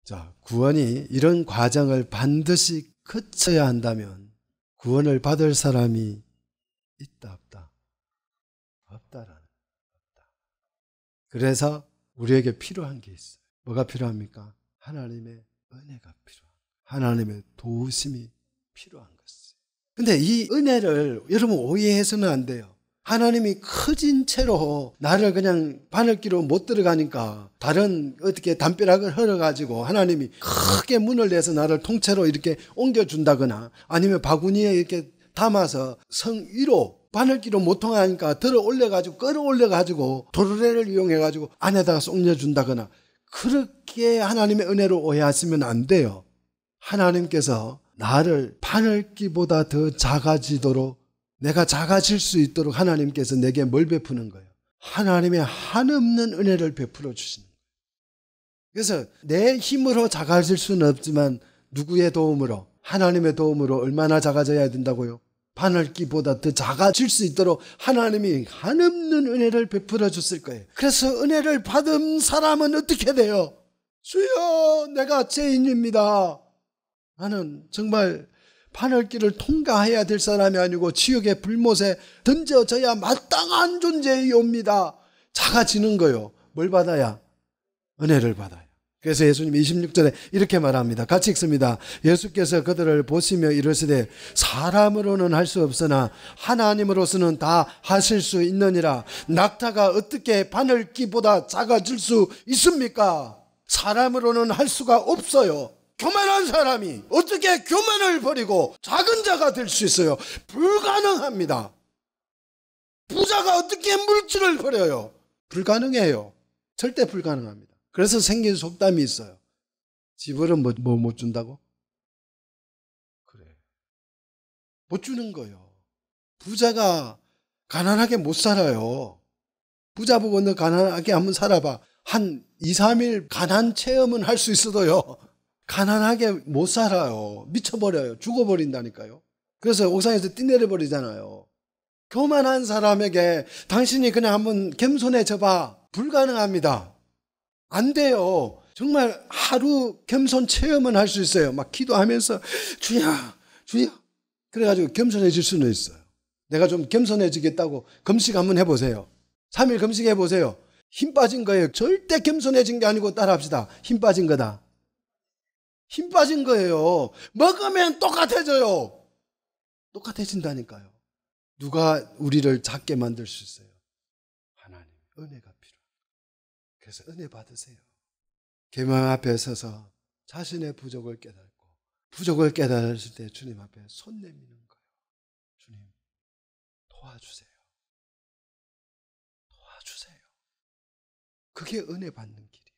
자, 구원이 이런 과정을 반드시 거쳐야 한다면 구원을 받을 사람이 있다 없다. 없다라는 없다. 그래서 우리에게 필요한 게 있어요. 뭐가 필요합니까? 하나님의 은혜가 필요한 하나님의 도우심이 필요한 것이에 근데 이 은혜를 여러분 오해해서는 안 돼요. 하나님이 커진 채로 나를 그냥 바늘기로 못 들어가니까 다른 어떻게 담벼락을 흘러가지고 하나님이 크게 문을 내서 나를 통째로 이렇게 옮겨준다거나 아니면 바구니에 이렇게 담아서 성 위로 바늘기로 못 통하니까 들어 올려가지고 끌어올려가지고 도르래를 이용해가지고 안에다가 쏙내준다거나 그렇게 하나님의 은혜로 오해하시면 안 돼요. 하나님께서 나를 바늘기보다 더 작아지도록 내가 작아질 수 있도록 하나님께서 내게 뭘 베푸는 거예요? 하나님의 한없는 은혜를 베풀어 주시는 거예요. 그래서 내 힘으로 작아질 수는 없지만 누구의 도움으로 하나님의 도움으로 얼마나 작아져야 된다고요? 바늘기보다 더 작아질 수 있도록 하나님이 한없는 은혜를 베풀어 줬을 거예요. 그래서 은혜를 받은 사람은 어떻게 돼요? 주여, 내가 죄인입니다. 나는 정말 파멸길을 통과해야 될 사람이 아니고 지옥의 불못에 던져져야 마땅한 존재이옵니다. 작아지는 거요. 뭘 받아야? 은혜를 받아요. 그래서 예수님 26절에 이렇게 말합니다. 같이 읽습니다. 예수께서 그들을 보시며 이르시되 사람으로는 할 수 없으나 하나님으로서는 다 하실 수 있느니라 낙타가 어떻게 바늘기보다 작아질 수 있습니까? 사람으로는 할 수가 없어요. 교만한 사람이 어떻게 교만을 버리고 작은 자가 될 수 있어요? 불가능합니다. 부자가 어떻게 물질을 버려요? 불가능해요. 절대 불가능합니다. 그래서 생긴 속담이 있어요. 집으은 뭐, 뭐못 뭐 준다고? 그래. 못 주는 거요. 부자가 가난하게 못 살아요. 부자 보고 너 가난하게 한번 살아봐. 한 2, 3일 가난 체험은 할 수 있어도요. 가난하게 못 살아요. 미쳐버려요. 죽어버린다니까요. 그래서 옥상에서 뛰내려버리잖아요. 교만한 사람에게 당신이 그냥 한번 겸손해져봐. 불가능합니다. 안 돼요. 정말 하루 겸손 체험은 할 수 있어요. 막 기도하면서 주야, 주야. 그래가지고 겸손해질 수는 있어요. 내가 좀 겸손해지겠다고 금식 한번 해보세요. 3일 금식 해보세요. 힘 빠진 거예요. 절대 겸손해진 게 아니고 따라합시다. 힘 빠진 거다. 힘 빠진 거예요. 먹으면 똑같아져요. 똑같아진다니까요. 누가 우리를 작게 만들 수 있어요? 하나님, 은혜가 필요합니다 그래서 은혜 받으세요. 개망 앞에 서서 자신의 부족을 깨닫고 부족을 깨달았을 때 주님 앞에 손 내미는 거예요. 주님, 도와주세요. 도와주세요. 그게 은혜 받는 길이에요.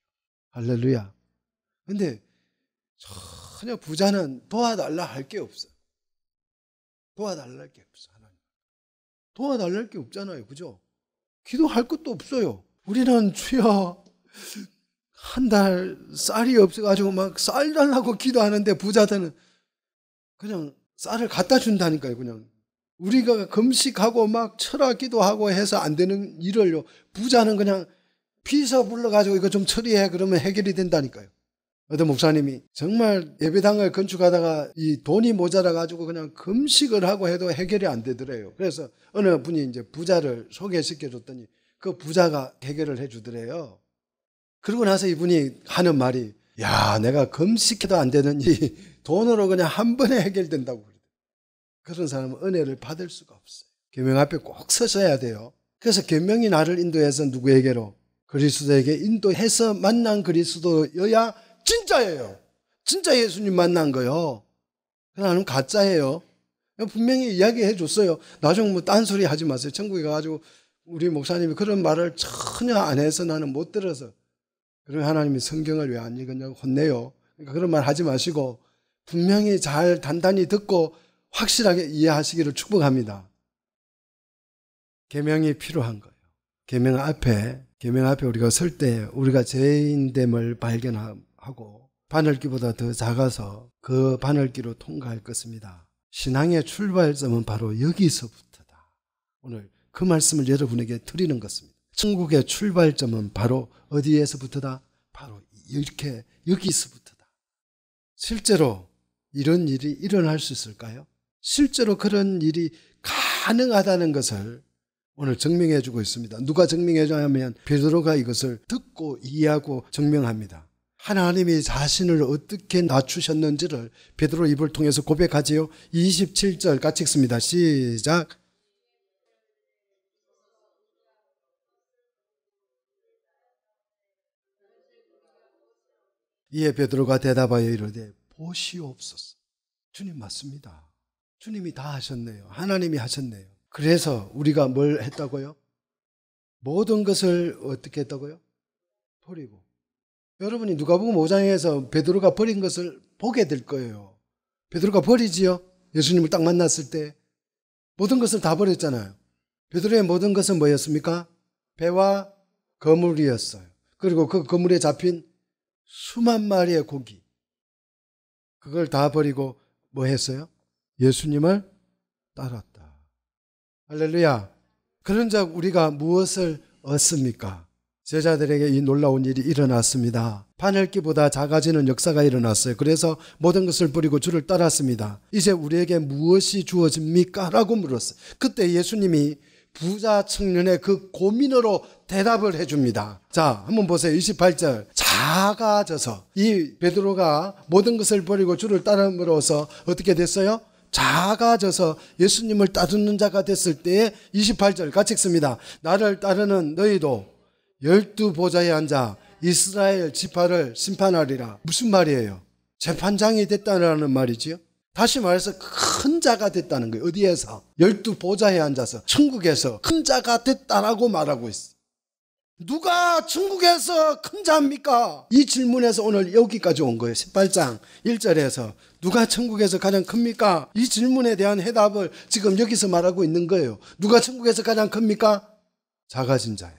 할렐루야. 근데 전혀 부자는 도와달라 할 게 없어요. 도와달라 할 게 없어, 하나님. 도와달라 할 게 없잖아요. 그죠? 기도할 것도 없어요. 우리는 주여, 한 달 쌀이 없어가지고 막 쌀 달라고 기도하는데 부자들은 그냥 쌀을 갖다 준다니까요, 그냥. 우리가 금식하고 막 철학 기도하고 해서 안 되는 일을요. 부자는 그냥 비서 불러가지고 이거 좀 처리해. 그러면 해결이 된다니까요. 어떤 목사님이 정말 예배당을 건축하다가 이 돈이 모자라 가지고 그냥 금식을 하고 해도 해결이 안 되더래요. 그래서 어느 분이 이제 부자를 소개시켜 줬더니 그 부자가 해결을 해 주더래요. 그러고 나서 이분이 하는 말이 야, 내가 금식해도 안 되는 이 돈으로 그냥 한 번에 해결된다고 그러더래요. 그런 사람은 은혜를 받을 수가 없어요. 계명 앞에 꼭 서셔야 돼요. 그래서 계명이 나를 인도해서 누구에게로 그리스도에게 인도해서 만난 그리스도여야 진짜예요. 진짜 예수님 만난 거요. 나는 가짜예요. 분명히 이야기해 줬어요. 나중 뭐 딴소리 하지 마세요. 천국에 가가지고 우리 목사님이 그런 말을 전혀 안 해서 나는 못 들어서. 그러면 하나님이 성경을 왜 안 읽었냐고 혼내요. 그러니까 그런 말 하지 마시고 분명히 잘 단단히 듣고 확실하게 이해하시기를 축복합니다. 계명이 필요한 거예요. 계명 앞에 계명 앞에 우리가 설 때 우리가 죄인됨을 발견함. 하고 바늘기보다 더 작아서 그 바늘기로 통과할 것입니다. 신앙의 출발점은 바로 여기서부터다. 오늘 그 말씀을 여러분에게 드리는 것입니다. 천국의 출발점은 바로 어디에서부터다? 바로 이렇게 여기서부터다. 실제로 이런 일이 일어날 수 있을까요? 실제로 그런 일이 가능하다는 것을 오늘 증명해 주고 있습니다. 누가 증명해 주냐면 베드로가 이것을 듣고 이해하고 증명합니다. 하나님이 자신을 어떻게 낮추셨는지를 베드로 입을 통해서 고백하지요. 27절 같이 읽습니다. 시작. 이에 베드로가 대답하여 이르되 보시옵소서. 주님 맞습니다. 주님이 다 하셨네요. 하나님이 하셨네요. 그래서 우리가 뭘 했다고요? 모든 것을 어떻게 했다고요? 버리고 여러분이 누가복음 5장에서 베드로가 버린 것을 보게 될 거예요. 베드로가 버리지요. 예수님을 딱 만났을 때 모든 것을 다 버렸잖아요. 베드로의 모든 것은 뭐였습니까? 배와 거물이었어요. 그리고 그 거물에 잡힌 수만 마리의 고기. 그걸 다 버리고 뭐 했어요? 예수님을 따랐다. 할렐루야. 그런 적 우리가 무엇을 얻습니까? 제자들에게 이 놀라운 일이 일어났습니다. 파늘기보다 작아지는 역사가 일어났어요. 그래서 모든 것을 버리고 주를 따랐습니다. 이제 우리에게 무엇이 주어집니까? 라고 물었어요. 그때 예수님이 부자 청년의 그 고민으로 대답을 해줍니다. 자, 한번 보세요. 28절. 작아져서. 이 베드로가 모든 것을 버리고 주를 따름으로써 어떻게 됐어요? 작아져서 예수님을 따르는 자가 됐을 때에 28절 같이 읽니다 나를 따르는 너희도 열두 보좌에 앉아 이스라엘 지파를 심판하리라. 무슨 말이에요? 재판장이 됐다는 말이지요. 다시 말해서 큰 자가 됐다는 거예요. 어디에서? 열두 보좌에 앉아서 천국에서 큰 자가 됐다라고 말하고 있어. 요 누가 천국에서 큰 자입니까? 이 질문에서 오늘 여기까지 온 거예요. 18장 1절에서 누가 천국에서 가장 큽니까? 이 질문에 대한 해답을 지금 여기서 말하고 있는 거예요. 누가 천국에서 가장 큽니까? 작아진 자예요.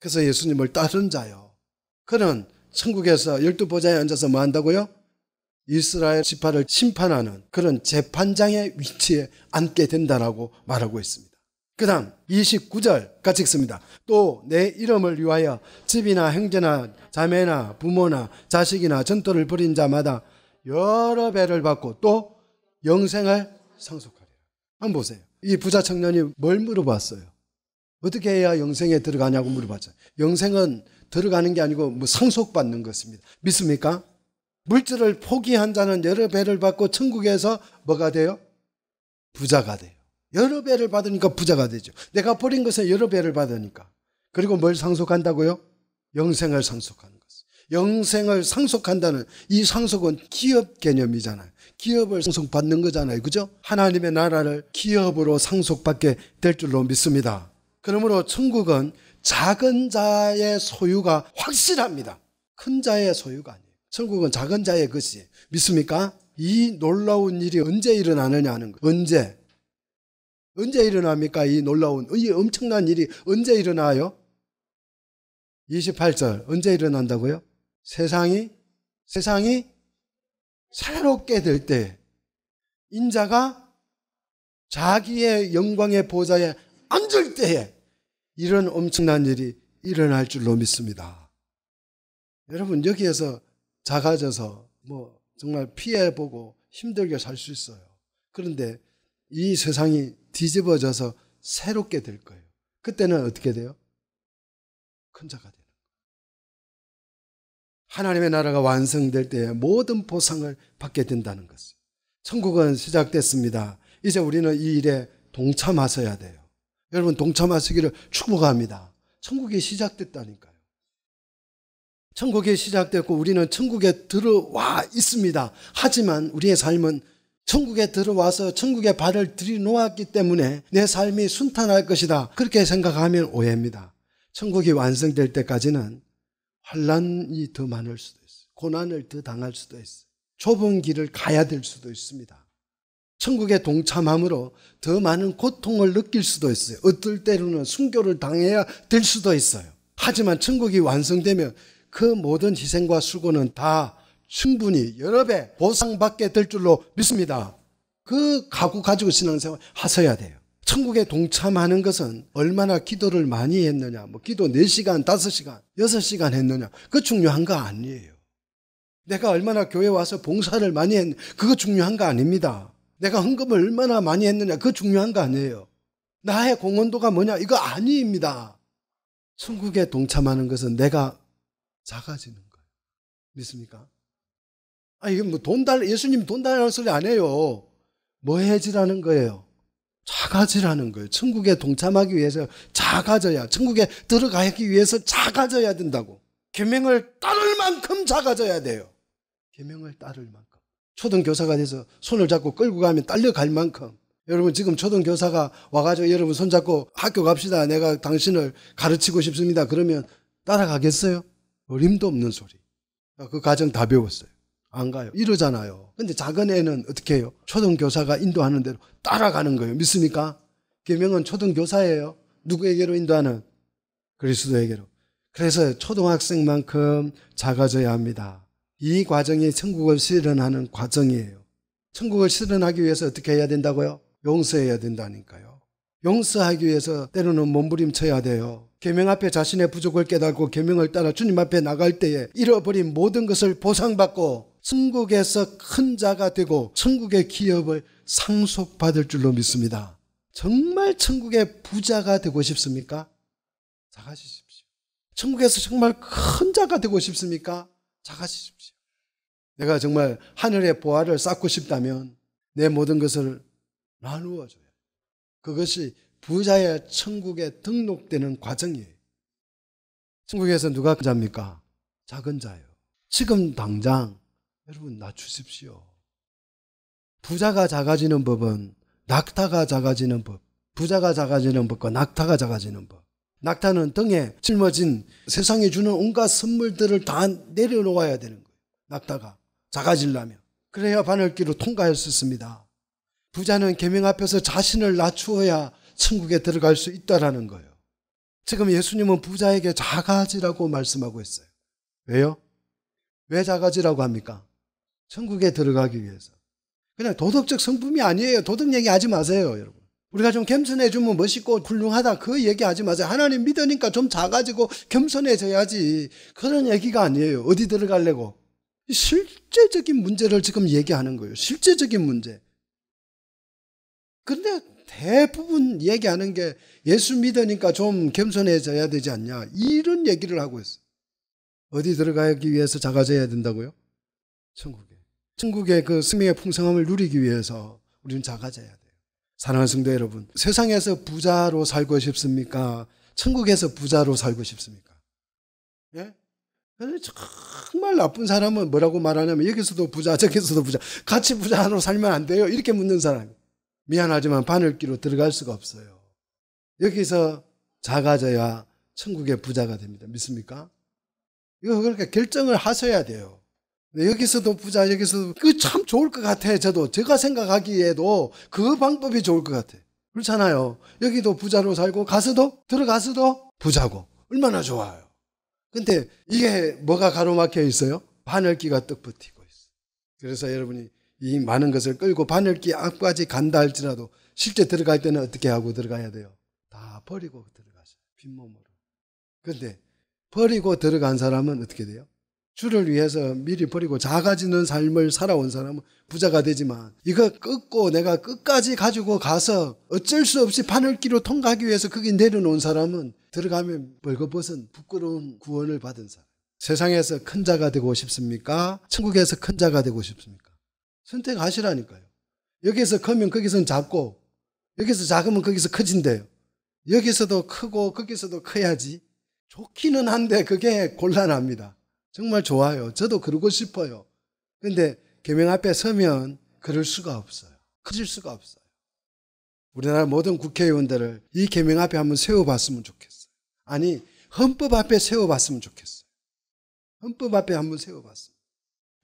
그래서 예수님을 따른 자요. 그는 천국에서 열두 보좌에 앉아서 뭐 한다고요? 이스라엘 지파를 심판하는 그런 재판장의 위치에 앉게 된다라고 말하고 있습니다. 그 다음 29절 같이 읽습니다. 또 내 이름을 위하여 집이나 형제나 자매나 부모나 자식이나 전도를 부린 자마다 여러 배를 받고 또 영생을 상속하리라. 한번 보세요. 이 부자 청년이 뭘 물어봤어요? 어떻게 해야 영생에 들어가냐고 물어봤어요. 영생은 들어가는 게 아니고 뭐 상속받는 것입니다. 믿습니까? 물질을 포기한 자는 여러 배를 받고 천국에서 뭐가 돼요? 부자가 돼요. 여러 배를 받으니까 부자가 되죠. 내가 버린 것은 여러 배를 받으니까. 그리고 뭘 상속한다고요? 영생을 상속하는 것. 영생을 상속한다는 이 상속은 기업 개념이잖아요. 기업을 상속받는 거잖아요. 그죠? 하나님의 나라를 기업으로 상속받게 될 줄로 믿습니다. 그러므로 천국은 작은 자의 소유가 확실합니다. 큰 자의 소유가 아니에요. 천국은 작은 자의 것이 믿습니까? 이 놀라운 일이 언제 일어나느냐 하는 거. 언제? 언제 일어납니까? 이 놀라운, 이 엄청난 일이 언제 일어나요? 28절, 언제 일어난다고요? 세상이, 세상이 새롭게 될 때, 인자가 자기의 영광의 보좌에 앉을 때에 이런 엄청난 일이 일어날 줄로 믿습니다. 여러분, 여기에서 작아져서 뭐 정말 피해보고 힘들게 살 수 있어요. 그런데 이 세상이 뒤집어져서 새롭게 될 거예요. 그때는 어떻게 돼요? 큰 자가 되요 하나님의 나라가 완성될 때에 모든 보상을 받게 된다는 것 천국은 시작됐습니다. 이제 우리는 이 일에 동참하셔야 돼요. 여러분 동참하시기를 축복합니다. 천국이 시작됐다니까요. 천국이 시작됐고 우리는 천국에 들어와 있습니다. 하지만 우리의 삶은 천국에 들어와서 천국에 발을 들이놓았기 때문에 내 삶이 순탄할 것이다. 그렇게 생각하면 오해입니다. 천국이 완성될 때까지는 환란이 더 많을 수도 있어요. 고난을 더 당할 수도 있어요. 좁은 길을 가야 될 수도 있습니다. 천국에 동참함으로 더 많은 고통을 느낄 수도 있어요. 어떨 때로는 순교를 당해야 될 수도 있어요. 하지만 천국이 완성되면 그 모든 희생과 수고는 다 충분히 여러 배 보상받게 될 줄로 믿습니다. 그 각오 가지고 신앙생활 하셔야 돼요. 천국에 동참하는 것은 얼마나 기도를 많이 했느냐, 뭐 기도 4시간, 5시간, 6시간 했느냐, 그 중요한 거 아니에요. 내가 얼마나 교회 와서 봉사를 많이 했 그거 중요한 거 아닙니다. 내가 헌금을 얼마나 많이 했느냐 그 중요한 거 아니에요. 나의 공헌도가 뭐냐 이거 아니입니다. 천국에 동참하는 것은 내가 작아지는 거예요. 믿습니까? 아 이게 뭐돈 달 예수님 돈 달라는 소리 안 해요. 뭐 해지라는 거예요. 작아지라는 거예요. 천국에 동참하기 위해서 작아져야 천국에 들어가기 위해서 작아져야 된다고. 계명을 따를 만큼 작아져야 돼요. 계명을 따를 만큼. 초등교사가 돼서 손을 잡고 끌고 가면 딸려갈 만큼 여러분 지금 초등교사가 와가지고 여러분 손잡고 학교 갑시다. 내가 당신을 가르치고 싶습니다. 그러면 따라가겠어요? 어림도 없는 소리. 아, 그 가정 다 배웠어요. 안 가요. 이러잖아요. 근데 작은 애는 어떻게 해요? 초등교사가 인도하는 대로 따라가는 거예요. 믿습니까? 계명은 초등교사예요. 누구에게로 인도하는? 그리스도에게로. 그래서 초등학생만큼 작아져야 합니다. 이 과정이 천국을 실현하는 과정이에요. 천국을 실현하기 위해서 어떻게 해야 된다고요? 용서해야 된다니까요. 용서하기 위해서 때로는 몸부림쳐야 돼요. 계명 앞에 자신의 부족을 깨닫고 계명을 따라 주님 앞에 나갈 때에 잃어버린 모든 것을 보상받고 천국에서 큰 자가 되고 천국의 기업을 상속받을 줄로 믿습니다. 정말 천국의 부자가 되고 싶습니까? 자가시십시오 천국에서 정말 큰 자가 되고 싶습니까? 작아지십시오. 내가 정말 하늘의 보화를 쌓고 싶다면 내 모든 것을 나누어줘요. 그것이 부자의 천국에 등록되는 과정이에요. 천국에서 누가 자입니까? 작은 자요. 지금 당장 여러분 낮추십시오. 부자가 작아지는 법은 낙타가 작아지는 법, 부자가 작아지는 법과 낙타가 작아지는 법. 낙타는 등에 짊어진 세상이 주는 온갖 선물들을 다 내려놓아야 되는 거예요. 낙타가 작아지려면 그래야 바늘길로 통과할 수 있습니다. 부자는 계명 앞에서 자신을 낮추어야 천국에 들어갈 수 있다라는 거예요. 지금 예수님은 부자에게 작아지라고 말씀하고 있어요. 왜요? 왜 작아지라고 합니까? 천국에 들어가기 위해서. 그냥 도덕적 성품이 아니에요. 도덕 얘기하지 마세요, 여러분. 우리가 좀 겸손해주면 멋있고 훌륭하다 그 얘기하지 마세요. 하나님 믿으니까 좀 작아지고 겸손해져야지 그런 얘기가 아니에요. 어디 들어가려고 실제적인 문제를 지금 얘기하는 거예요. 실제적인 문제. 그런데 대부분 얘기하는 게 예수 믿으니까 좀 겸손해져야 되지 않냐 이런 얘기를 하고 있어. 요 어디 들어가기 위해서 작아져야 된다고요? 천국에. 천국의 그 생명의 풍성함을 누리기 위해서 우리는 작아져야 돼. 사랑하는 성도 여러분, 세상에서 부자로 살고 싶습니까? 천국에서 부자로 살고 싶습니까? 예? 정말 나쁜 사람은 뭐라고 말하냐면 여기서도 부자, 저기서도 부자, 같이 부자로 살면 안 돼요. 이렇게 묻는 사람. 미안하지만 바늘기로 들어갈 수가 없어요. 여기서 작아져야 천국의 부자가 됩니다. 믿습니까? 이거 그렇게 결정을 하셔야 돼요. 네, 여기서도 부자, 여기서도 그 참 좋을 것 같아. 저도 제가 생각하기에도 그 방법이 좋을 것 같아. 그렇잖아요. 여기도 부자로 살고 가서도 들어가서도 부자고 얼마나 좋아요. 근데 이게 뭐가 가로막혀 있어요? 바늘기가 떡 붙이고 있어. 그래서 여러분이 이 많은 것을 끌고 바늘기 앞까지 간다 할지라도 실제 들어갈 때는 어떻게 하고 들어가야 돼요? 다 버리고 들어가죠. 빈몸으로. 근데 버리고 들어간 사람은 어떻게 돼요? 주를 위해서 미리 버리고 작아지는 삶을 살아온 사람은 부자가 되지만 이거 끊고 내가 끝까지 가지고 가서 어쩔 수 없이 바늘기로 통과하기 위해서 거기 내려놓은 사람은 들어가면 벌거벗은 부끄러운 구원을 받은 사람. 세상에서 큰 자가 되고 싶습니까? 천국에서 큰 자가 되고 싶습니까? 선택하시라니까요. 여기에서 크면 거기선 작고 여기서 작으면 거기서 커진대요. 여기서도 크고 거기서도 커야지. 좋기는 한데 그게 곤란합니다. 정말 좋아요. 저도 그러고 싶어요. 근데 계명 앞에 서면 그럴 수가 없어요. 커질 수가 없어요. 우리나라 모든 국회의원들을 이 계명 앞에 한번 세워봤으면 좋겠어요. 아니 헌법 앞에 세워봤으면 좋겠어요. 헌법 앞에 한번 세워봤어요.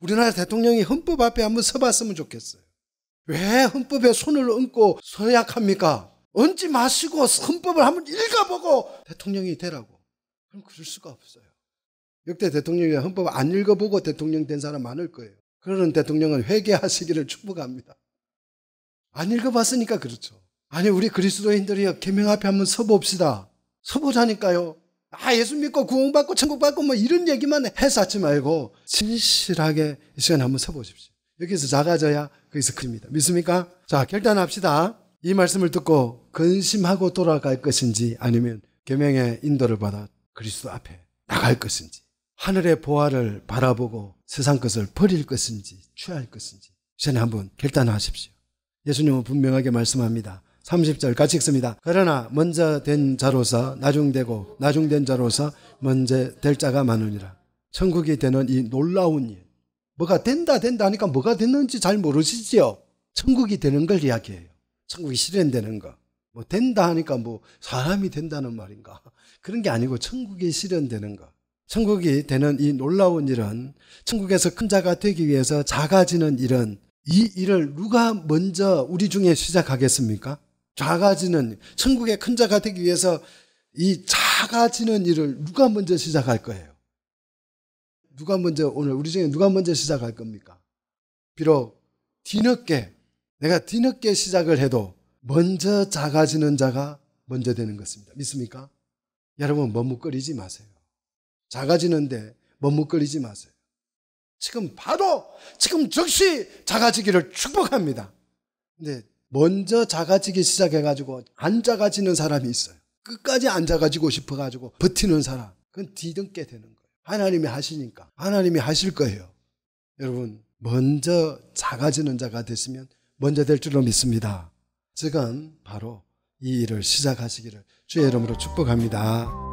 우리나라 대통령이 헌법 앞에 한번 서봤으면 좋겠어요. 왜 헌법에 손을 얹고 서약합니까? 얹지 마시고 헌법을 한번 읽어보고 대통령이 되라고. 그럼 그럴 수가 없어요. 역대 대통령이 헌법 안 읽어보고 대통령 된 사람 많을 거예요. 그러는 대통령은 회개하시기를 축복합니다. 안 읽어봤으니까 그렇죠. 아니 우리 그리스도인들이요 계명 앞에 한번 서봅시다. 서보자니까요. 아 예수 믿고 구원받고 천국받고 뭐 이런 얘기만 해쌓지 말고 진실하게 이 시간 한번 서보십시오. 여기서 작아져야 거기서 그 큽니다. 믿습니까? 자 결단합시다. 이 말씀을 듣고 근심하고 돌아갈 것인지 아니면 개명의 인도를 받아 그리스도 앞에 나갈 것인지 하늘의 보화를 바라보고 세상 것을 버릴 것인지 취할 것인지 전에 한번 결단하십시오. 예수님은 분명하게 말씀합니다. 30절 같이 읽습니다. 그러나 먼저 된 자로서 나중되고 나중된 자로서 먼저 될 자가 많으니라. 천국이 되는 이 놀라운 일. 뭐가 된다 된다 하니까 뭐가 됐는지 잘 모르시지요. 천국이 되는 걸 이야기해요. 천국이 실현되는 거. 뭐 된다 하니까 뭐 사람이 된다는 말인가. 그런 게 아니고 천국이 실현되는 거. 천국이 되는 이 놀라운 일은 천국에서 큰 자가 되기 위해서 작아지는 일은 이 일을 누가 먼저 우리 중에 시작하겠습니까? 작아지는 천국의 큰 자가 되기 위해서 이 작아지는 일을 누가 먼저 시작할 거예요? 누가 먼저 오늘 우리 중에 누가 먼저 시작할 겁니까? 비록 뒤늦게 내가 뒤늦게 시작을 해도 먼저 작아지는 자가 먼저 되는 것입니다. 믿습니까? 여러분 머뭇거리지 마세요. 작아지는데 머뭇거리지 마세요. 지금 바로 지금 즉시 작아지기를 축복합니다. 근데 먼저 작아지기 시작해가지고 안 작아지는 사람이 있어요. 끝까지 안 작아지고 싶어가지고 버티는 사람. 그건 뒤등게 되는 거예요. 하나님이 하시니까. 하나님이 하실 거예요. 여러분, 먼저 작아지는 자가 됐으면 먼저 될 줄로 믿습니다. 지금 바로 이 일을 시작하시기를 주의 이름으로 축복합니다.